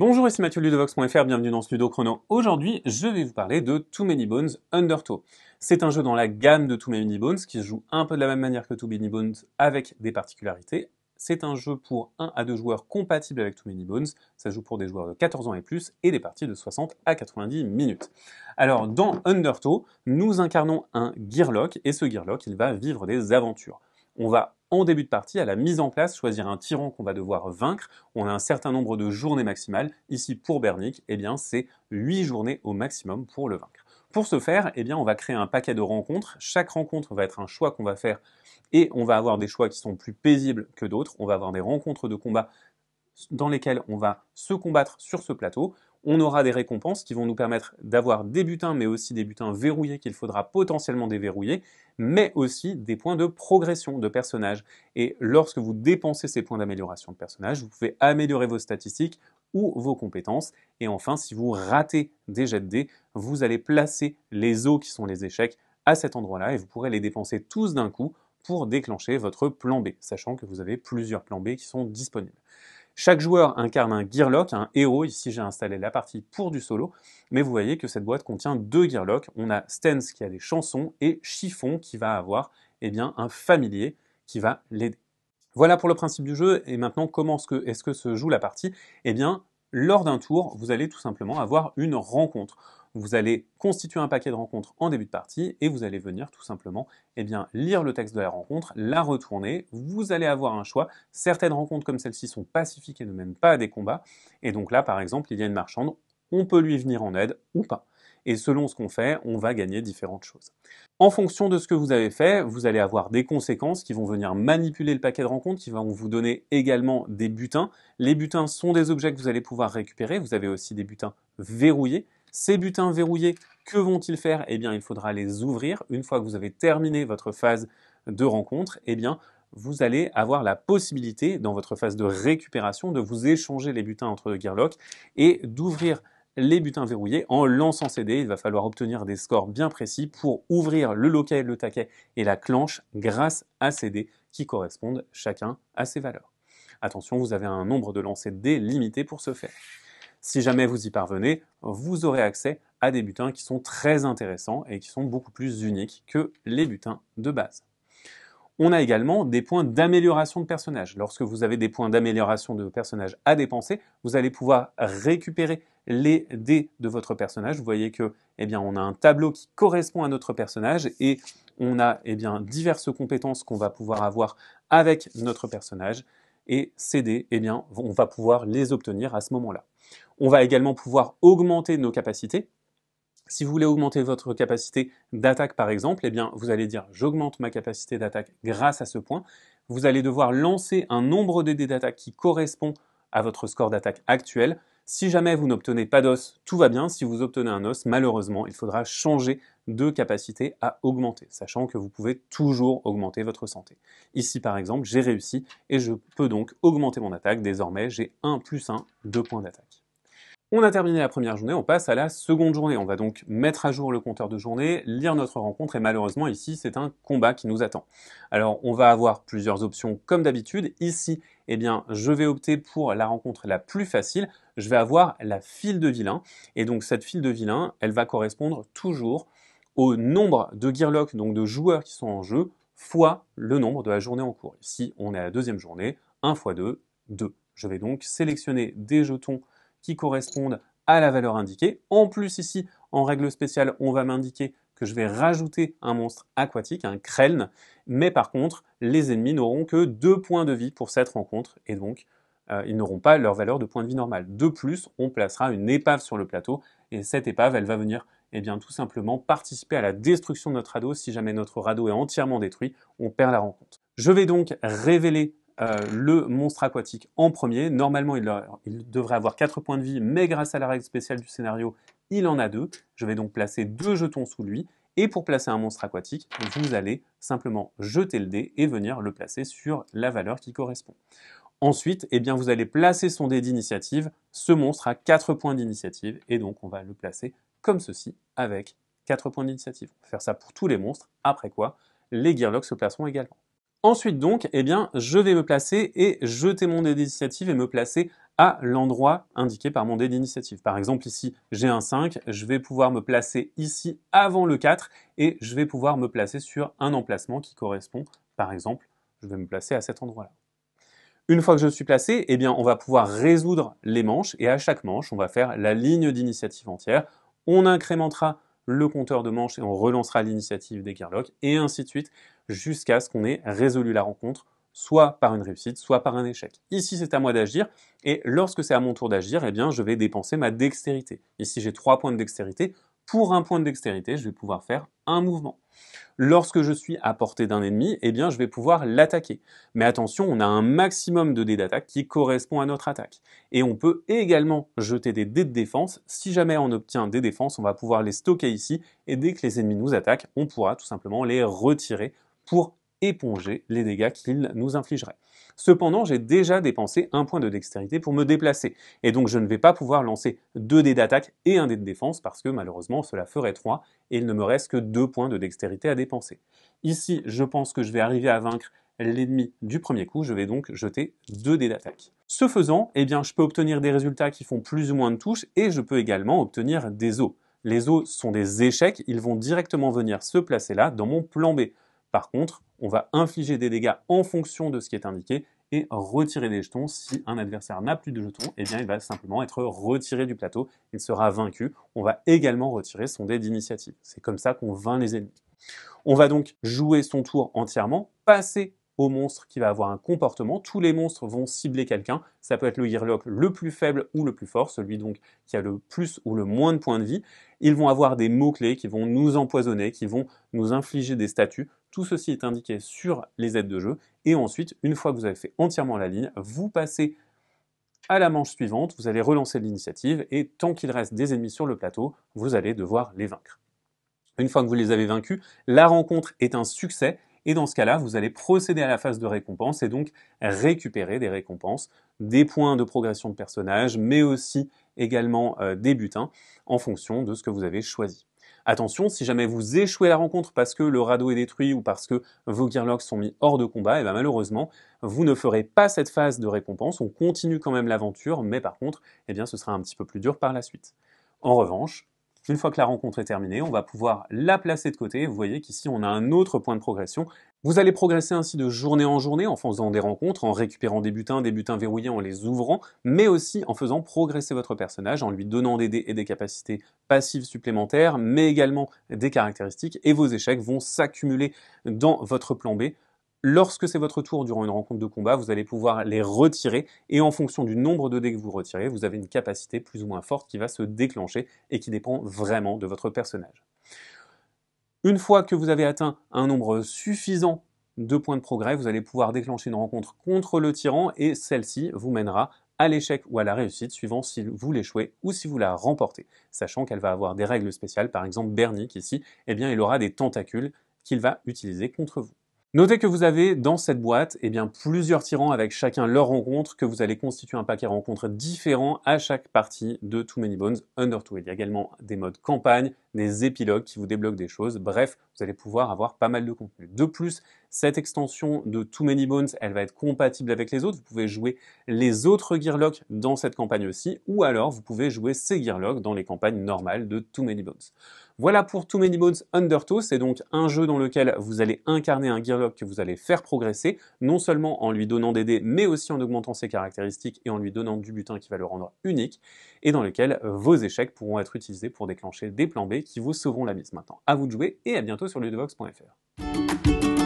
Bonjour, ici Mathieu Ludovox.fr, bienvenue dans ce Chrono. Aujourd'hui, je vais vous parler de Too Many Bones Undertow. C'est un jeu dans la gamme de Too Many Bones qui se joue un peu de la même manière que Too Many Bones avec des particularités. C'est un jeu pour 1 à 2 joueurs compatible avec Too Many Bones. Ça joue pour des joueurs de 14 ans et plus et des parties de 60 à 90 minutes. Alors, dans Undertow, nous incarnons un Gearlock et ce Gearlock, il va vivre des aventures on va en début de partie, à la mise en place, choisir un tyran qu'on va devoir vaincre. On a un certain nombre de journées maximales. Ici, pour Bernic, eh bien, c'est 8 journées au maximum pour le vaincre. Pour ce faire, eh bien, on va créer un paquet de rencontres. Chaque rencontre va être un choix qu'on va faire et on va avoir des choix qui sont plus paisibles que d'autres. On va avoir des rencontres de combat dans lesquelles on va se combattre sur ce plateau on aura des récompenses qui vont nous permettre d'avoir des butins, mais aussi des butins verrouillés qu'il faudra potentiellement déverrouiller, mais aussi des points de progression de personnage. Et lorsque vous dépensez ces points d'amélioration de personnage, vous pouvez améliorer vos statistiques ou vos compétences. Et enfin, si vous ratez des jets de dés, vous allez placer les os qui sont les échecs à cet endroit-là et vous pourrez les dépenser tous d'un coup pour déclencher votre plan B, sachant que vous avez plusieurs plans B qui sont disponibles. Chaque joueur incarne un gearlock, un héros. Ici, j'ai installé la partie pour du solo. Mais vous voyez que cette boîte contient deux gearlocks. On a Stens qui a des chansons et Chiffon qui va avoir eh bien, un familier qui va l'aider. Voilà pour le principe du jeu, et maintenant comment est-ce que, est -ce que se joue la partie Eh bien, lors d'un tour, vous allez tout simplement avoir une rencontre. Vous allez constituer un paquet de rencontres en début de partie et vous allez venir tout simplement eh lire le texte de la rencontre, la retourner. Vous allez avoir un choix. Certaines rencontres comme celle-ci sont pacifiques et ne mènent pas à des combats. Et donc là, par exemple, il y a une marchande. On peut lui venir en aide ou pas et selon ce qu'on fait, on va gagner différentes choses. En fonction de ce que vous avez fait, vous allez avoir des conséquences qui vont venir manipuler le paquet de rencontres, qui vont vous donner également des butins. Les butins sont des objets que vous allez pouvoir récupérer, vous avez aussi des butins verrouillés. Ces butins verrouillés, que vont-ils faire Eh bien, il faudra les ouvrir. Une fois que vous avez terminé votre phase de rencontre, eh bien, vous allez avoir la possibilité, dans votre phase de récupération, de vous échanger les butins entre deux Gearlock et d'ouvrir les butins verrouillés en lançant ces CD. Il va falloir obtenir des scores bien précis pour ouvrir le loquet, le taquet et la clanche grâce à ces qui correspondent chacun à ses valeurs. Attention, vous avez un nombre de lancers de dés limité pour ce faire. Si jamais vous y parvenez, vous aurez accès à des butins qui sont très intéressants et qui sont beaucoup plus uniques que les butins de base. On a également des points d'amélioration de personnage. Lorsque vous avez des points d'amélioration de personnage à dépenser, vous allez pouvoir récupérer les dés de votre personnage. Vous voyez que, eh bien, on a un tableau qui correspond à notre personnage et on a, eh bien, diverses compétences qu'on va pouvoir avoir avec notre personnage. Et ces dés, eh bien, on va pouvoir les obtenir à ce moment-là. On va également pouvoir augmenter nos capacités si vous voulez augmenter votre capacité d'attaque par exemple, eh bien vous allez dire j'augmente ma capacité d'attaque grâce à ce point. Vous allez devoir lancer un nombre de dés d'attaque qui correspond à votre score d'attaque actuel. Si jamais vous n'obtenez pas d'os, tout va bien. Si vous obtenez un os, malheureusement, il faudra changer de capacité à augmenter, sachant que vous pouvez toujours augmenter votre santé. Ici, par exemple, j'ai réussi et je peux donc augmenter mon attaque. Désormais, j'ai 1 plus 1, de points d'attaque. On a terminé la première journée, on passe à la seconde journée. On va donc mettre à jour le compteur de journée, lire notre rencontre et malheureusement ici c'est un combat qui nous attend. Alors on va avoir plusieurs options comme d'habitude. Ici, eh bien, je vais opter pour la rencontre la plus facile. Je vais avoir la file de vilain et donc cette file de vilain, elle va correspondre toujours au nombre de gearlocks, donc de joueurs qui sont en jeu, fois le nombre de la journée en cours. Ici, on est à la deuxième journée, 1 x 2, 2. Je vais donc sélectionner des jetons qui correspondent à la valeur indiquée. En plus, ici, en règle spéciale, on va m'indiquer que je vais rajouter un monstre aquatique, un Kreln, mais par contre, les ennemis n'auront que deux points de vie pour cette rencontre, et donc euh, ils n'auront pas leur valeur de points de vie normale. De plus, on placera une épave sur le plateau, et cette épave, elle va venir eh bien, tout simplement participer à la destruction de notre radeau. Si jamais notre radeau est entièrement détruit, on perd la rencontre. Je vais donc révéler euh, le monstre aquatique en premier. Normalement, il, devrait avoir 4 points de vie, mais grâce à la règle spéciale du scénario, il en a deux. Je vais donc placer deux jetons sous lui. Et pour placer un monstre aquatique, vous allez simplement jeter le dé et venir le placer sur la valeur qui correspond. Ensuite, eh bien, vous allez placer son dé d'initiative. Ce monstre a 4 points d'initiative et donc on va le placer comme ceci avec 4 points d'initiative. On va faire ça pour tous les monstres. Après quoi, les Gearlocks se placeront également. Ensuite donc, eh bien, je vais me placer et jeter mon dé d'initiative et me placer à l'endroit indiqué par mon dé d'initiative. Par exemple ici, j'ai un 5, je vais pouvoir me placer ici avant le 4 et je vais pouvoir me placer sur un emplacement qui correspond, par exemple, je vais me placer à cet endroit-là. Une fois que je suis placé, eh bien, on va pouvoir résoudre les manches et à chaque manche, on va faire la ligne d'initiative entière. On incrémentera le compteur de manches et on relancera l'initiative des et ainsi de suite jusqu'à ce qu'on ait résolu la rencontre, soit par une réussite, soit par un échec. Ici, c'est à moi d'agir, et lorsque c'est à mon tour d'agir, eh bien, je vais dépenser ma dextérité. Ici, j'ai trois points de dextérité. Pour un point de dextérité, je vais pouvoir faire un mouvement. Lorsque je suis à portée d'un ennemi, eh bien, je vais pouvoir l'attaquer. Mais attention, on a un maximum de dés d'attaque qui correspond à notre attaque. Et on peut également jeter des dés de défense. Si jamais on obtient des défenses, on va pouvoir les stocker ici. Et dès que les ennemis nous attaquent, on pourra tout simplement les retirer pour éponger les dégâts qu'il nous infligerait. Cependant, j'ai déjà dépensé un point de dextérité pour me déplacer, et donc je ne vais pas pouvoir lancer deux dés d'attaque et un dé de défense, parce que malheureusement cela ferait trois, et il ne me reste que deux points de dextérité à dépenser. Ici, je pense que je vais arriver à vaincre l'ennemi du premier coup, je vais donc jeter deux dés d'attaque. Ce faisant, eh bien, je peux obtenir des résultats qui font plus ou moins de touches, et je peux également obtenir des os. Les os sont des échecs, ils vont directement venir se placer là, dans mon plan B. Par contre, on va infliger des dégâts en fonction de ce qui est indiqué et retirer des jetons. Si un adversaire n'a plus de jetons, eh bien, il va simplement être retiré du plateau. Il sera vaincu. On va également retirer son dé d'initiative. C'est comme ça qu'on vainc les ennemis. On va donc jouer son tour entièrement, passer au monstre qui va avoir un comportement. Tous les monstres vont cibler quelqu'un. Ça peut être le Gearlock le plus faible ou le plus fort, celui donc qui a le plus ou le moins de points de vie. Ils vont avoir des mots-clés qui vont nous empoisonner, qui vont nous infliger des statuts. Tout ceci est indiqué sur les aides de jeu. Et ensuite, une fois que vous avez fait entièrement la ligne, vous passez à la manche suivante, vous allez relancer l'initiative et tant qu'il reste des ennemis sur le plateau, vous allez devoir les vaincre. Une fois que vous les avez vaincus, la rencontre est un succès et dans ce cas-là, vous allez procéder à la phase de récompense et donc récupérer des récompenses, des points de progression de personnage, mais aussi également euh, des butins en fonction de ce que vous avez choisi. Attention, si jamais vous échouez la rencontre parce que le radeau est détruit ou parce que vos gearlocks sont mis hors de combat, et eh bien malheureusement, vous ne ferez pas cette phase de récompense. On continue quand même l'aventure, mais par contre, eh bien, ce sera un petit peu plus dur par la suite. En revanche, une fois que la rencontre est terminée, on va pouvoir la placer de côté. Vous voyez qu'ici, on a un autre point de progression. Vous allez progresser ainsi de journée en journée en faisant des rencontres, en récupérant des butins, des butins verrouillés, en les ouvrant, mais aussi en faisant progresser votre personnage, en lui donnant des dés et des capacités passives supplémentaires, mais également des caractéristiques, et vos échecs vont s'accumuler dans votre plan B Lorsque c'est votre tour durant une rencontre de combat, vous allez pouvoir les retirer et en fonction du nombre de dés que vous retirez, vous avez une capacité plus ou moins forte qui va se déclencher et qui dépend vraiment de votre personnage. Une fois que vous avez atteint un nombre suffisant de points de progrès, vous allez pouvoir déclencher une rencontre contre le tyran et celle-ci vous mènera à l'échec ou à la réussite suivant si vous l'échouez ou si vous la remportez, sachant qu'elle va avoir des règles spéciales, par exemple Bernic ici, eh bien il aura des tentacules qu'il va utiliser contre vous. Notez que vous avez dans cette boîte eh bien, plusieurs tyrans avec chacun leur rencontre, que vous allez constituer un paquet rencontres différent à chaque partie de Too Many Bones Under Two. Il y a également des modes campagne, des épilogues qui vous débloquent des choses. Bref, vous allez pouvoir avoir pas mal de contenu. De plus, cette extension de Too Many Bones, elle va être compatible avec les autres. Vous pouvez jouer les autres Gearlocks dans cette campagne aussi, ou alors vous pouvez jouer ces Gearlocks dans les campagnes normales de Too Many Bones. Voilà pour Too Many Bones Undertow, c'est donc un jeu dans lequel vous allez incarner un Gearlock que vous allez faire progresser, non seulement en lui donnant des dés, mais aussi en augmentant ses caractéristiques et en lui donnant du butin qui va le rendre unique et dans lequel vos échecs pourront être utilisés pour déclencher des plans B qui vous sauveront la mise. Maintenant, à vous de jouer et à bientôt sur ludovox.fr.